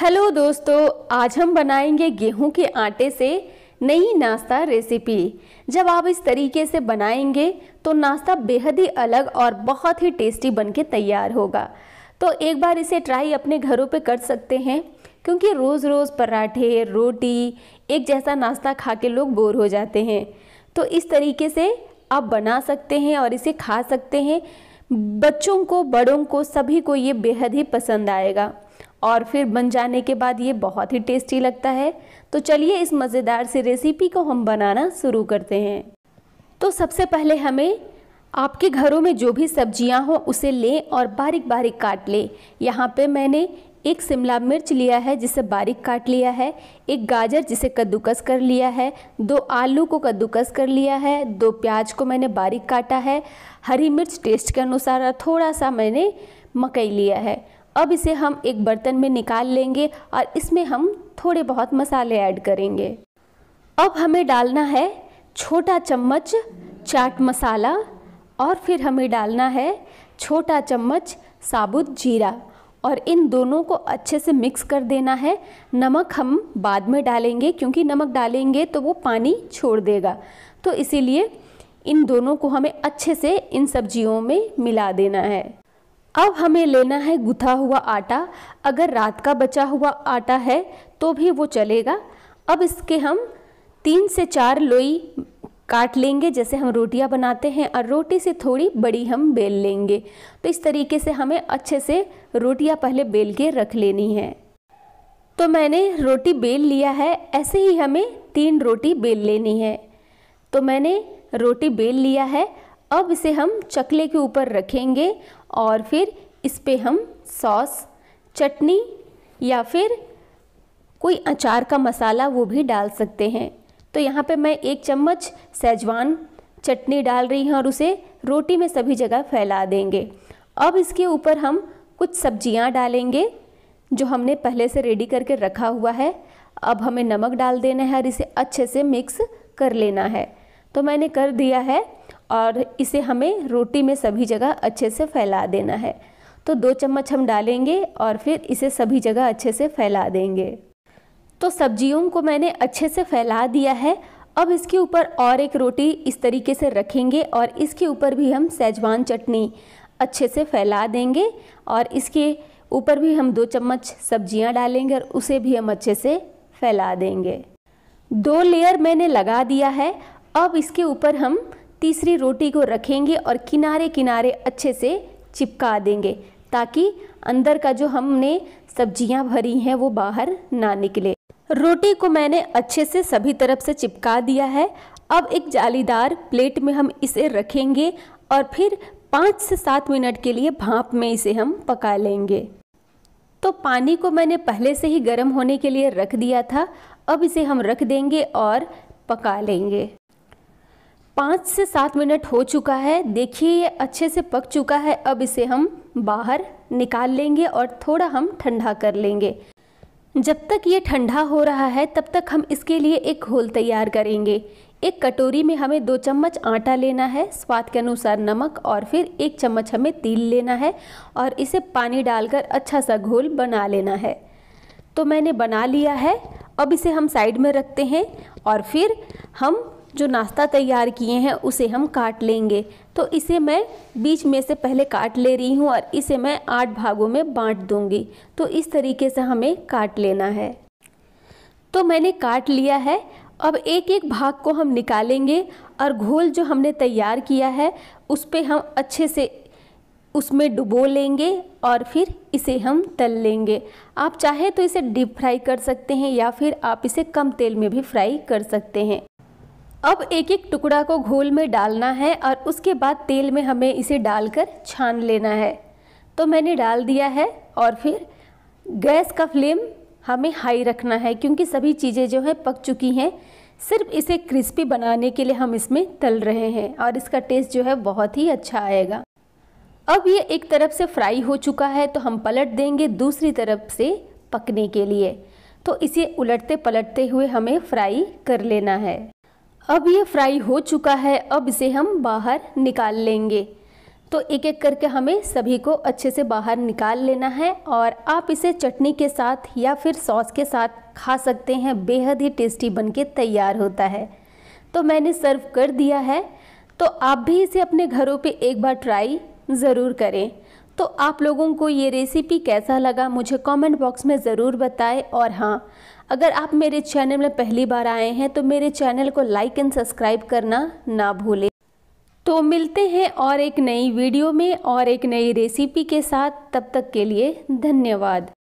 hello दोस्तों आज हम बनाएंगे गेहूं के आटे से नई नाश्ता रेसिपी जब आप इस तरीके से बनाएंगे तो नाश्ता बेहद ही अलग और बहुत ही टेस्टी बनके तैयार होगा तो एक बार इसे ट्राई अपने घरों पे कर सकते हैं क्योंकि रोज़ रोज़ पराठे रोटी एक जैसा नाश्ता खा के लोग बोर हो जाते हैं तो इस तरीके से आप बना सकते हैं और इसे खा सकते हैं बच्चों को बड़ों को सभी को ये बेहद ही पसंद आएगा और फिर बन जाने के बाद ये बहुत ही टेस्टी लगता है तो चलिए इस मज़ेदार सी रेसिपी को हम बनाना शुरू करते हैं तो सबसे पहले हमें आपके घरों में जो भी सब्जियां हों उसे लें और बारीक बारीक काट लें यहाँ पे मैंने एक शिमला मिर्च लिया है जिसे बारीक काट लिया है एक गाजर जिसे कद्दूकस कर लिया है दो आलू को कद्दूकस कर लिया है दो प्याज को मैंने बारीक काटा है हरी मिर्च टेस्ट के अनुसार थोड़ा सा मैंने मकई लिया है अब इसे हम एक बर्तन में निकाल लेंगे और इसमें हम थोड़े बहुत मसाले ऐड करेंगे अब हमें डालना है छोटा चम्मच चाट मसाला और फिर हमें डालना है छोटा चम्मच साबुत जीरा और इन दोनों को अच्छे से मिक्स कर देना है नमक हम बाद में डालेंगे क्योंकि नमक डालेंगे तो वो पानी छोड़ देगा तो इसीलिए इन दोनों को हमें अच्छे से इन सब्जियों में मिला देना है अब हमें लेना है गुथा हुआ आटा अगर रात का बचा हुआ आटा है तो भी वो चलेगा अब इसके हम तीन से चार लोई काट लेंगे जैसे हम रोटियां बनाते हैं और रोटी से थोड़ी बड़ी हम बेल लेंगे तो इस तरीके से हमें अच्छे से रोटियां पहले बेल के रख लेनी है तो मैंने रोटी बेल लिया है ऐसे ही हमें तीन रोटी बेल लेनी है तो मैंने रोटी बेल लिया है अब इसे हम चकले के ऊपर रखेंगे और फिर इस पर हम सॉस चटनी या फिर कोई अचार का मसाला वो भी डाल सकते हैं तो यहाँ पे मैं एक चम्मच सेजवान चटनी डाल रही हूँ और उसे रोटी में सभी जगह फैला देंगे अब इसके ऊपर हम कुछ सब्जियाँ डालेंगे जो हमने पहले से रेडी करके रखा हुआ है अब हमें नमक डाल देना है और इसे अच्छे से मिक्स कर लेना है तो मैंने कर दिया है और इसे हमें रोटी में सभी जगह अच्छे से फैला देना है तो दो चम्मच हम डालेंगे और फिर इसे सभी जगह अच्छे से फैला देंगे तो सब्जियों को मैंने अच्छे से फैला दिया है अब इसके ऊपर और एक रोटी इस तरीके से रखेंगे और इसके ऊपर भी हम सेजवान चटनी अच्छे से फैला देंगे और इसके ऊपर भी हम दो चम्मच सब्जियां डालेंगे और उसे भी हम अच्छे से फैला देंगे दो लेयर मैंने लगा दिया है अब इसके ऊपर हम तीसरी रोटी को रखेंगे और किनारे किनारे अच्छे से चिपका देंगे ताकि अंदर का जो हमने सब्जियां भरी हैं वो बाहर ना निकले रोटी को मैंने अच्छे से सभी तरफ से चिपका दिया है अब एक जालीदार प्लेट में हम इसे रखेंगे और फिर पाँच से सात मिनट के लिए भाप में इसे हम पका लेंगे तो पानी को मैंने पहले से ही गर्म होने के लिए रख दिया था अब इसे हम रख देंगे और पका लेंगे पाँच से सात मिनट हो चुका है देखिए ये अच्छे से पक चुका है अब इसे हम बाहर निकाल लेंगे और थोड़ा हम ठंडा कर लेंगे जब तक ये ठंडा हो रहा है तब तक हम इसके लिए एक घोल तैयार करेंगे एक कटोरी में हमें दो चम्मच आटा लेना है स्वाद के अनुसार नमक और फिर एक चम्मच हमें तिल लेना है और इसे पानी डालकर अच्छा सा घोल बना लेना है तो मैंने बना लिया है अब इसे हम साइड में रखते हैं और फिर हम जो नाश्ता तैयार किए हैं उसे हम काट लेंगे तो इसे मैं बीच में से पहले काट ले रही हूँ और इसे मैं आठ भागों में बांट दूँगी तो इस तरीके से हमें काट लेना है तो मैंने काट लिया है अब एक एक भाग को हम निकालेंगे और घोल जो हमने तैयार किया है उस पर हम अच्छे से उसमें डुबो लेंगे और फिर इसे हम तल लेंगे आप चाहे तो इसे डीप फ्राई कर सकते हैं या फिर आप इसे कम तेल में भी फ्राई कर सकते हैं अब एक एक टुकड़ा को घोल में डालना है और उसके बाद तेल में हमें इसे डालकर छान लेना है तो मैंने डाल दिया है और फिर गैस का फ्लेम हमें हाई रखना है क्योंकि सभी चीज़ें जो हैं पक चुकी हैं सिर्फ इसे क्रिस्पी बनाने के लिए हम इसमें तल रहे हैं और इसका टेस्ट जो है बहुत ही अच्छा आएगा अब ये एक तरफ से फ्राई हो चुका है तो हम पलट देंगे दूसरी तरफ से पकने के लिए तो इसे उलटते पलटते हुए हमें फ्राई कर लेना है अब ये फ्राई हो चुका है अब इसे हम बाहर निकाल लेंगे तो एक एक करके हमें सभी को अच्छे से बाहर निकाल लेना है और आप इसे चटनी के साथ या फिर सॉस के साथ खा सकते हैं बेहद ही टेस्टी बनके तैयार होता है तो मैंने सर्व कर दिया है तो आप भी इसे अपने घरों पे एक बार ट्राई ज़रूर करें तो आप लोगों को ये रेसिपी कैसा लगा मुझे कमेंट बॉक्स में ज़रूर बताएं और हाँ अगर आप मेरे चैनल में पहली बार आए हैं तो मेरे चैनल को लाइक एंड सब्सक्राइब करना ना भूलें तो मिलते हैं और एक नई वीडियो में और एक नई रेसिपी के साथ तब तक के लिए धन्यवाद